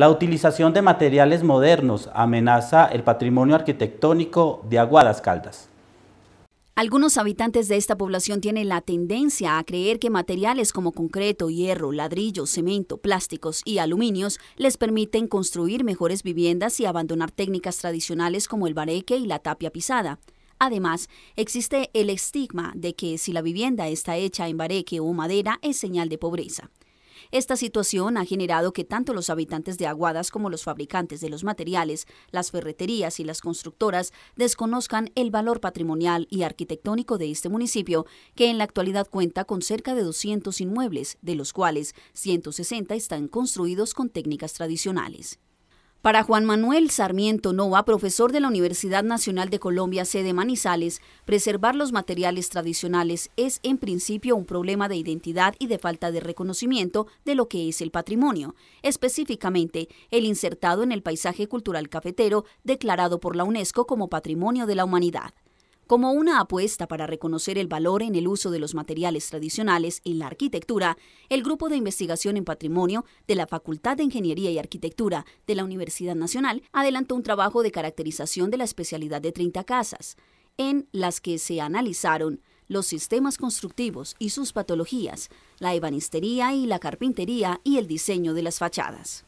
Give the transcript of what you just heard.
La utilización de materiales modernos amenaza el patrimonio arquitectónico de Aguadas Caldas. Algunos habitantes de esta población tienen la tendencia a creer que materiales como concreto, hierro, ladrillo, cemento, plásticos y aluminios les permiten construir mejores viviendas y abandonar técnicas tradicionales como el bareque y la tapia pisada. Además, existe el estigma de que si la vivienda está hecha en bareque o madera es señal de pobreza. Esta situación ha generado que tanto los habitantes de Aguadas como los fabricantes de los materiales, las ferreterías y las constructoras desconozcan el valor patrimonial y arquitectónico de este municipio, que en la actualidad cuenta con cerca de 200 inmuebles, de los cuales 160 están construidos con técnicas tradicionales. Para Juan Manuel Sarmiento Nova, profesor de la Universidad Nacional de Colombia, sede Manizales, preservar los materiales tradicionales es en principio un problema de identidad y de falta de reconocimiento de lo que es el patrimonio, específicamente el insertado en el paisaje cultural cafetero declarado por la UNESCO como Patrimonio de la Humanidad como una apuesta para reconocer el valor en el uso de los materiales tradicionales en la arquitectura, el Grupo de Investigación en Patrimonio de la Facultad de Ingeniería y Arquitectura de la Universidad Nacional adelantó un trabajo de caracterización de la especialidad de 30 casas, en las que se analizaron los sistemas constructivos y sus patologías, la ebanistería y la carpintería y el diseño de las fachadas.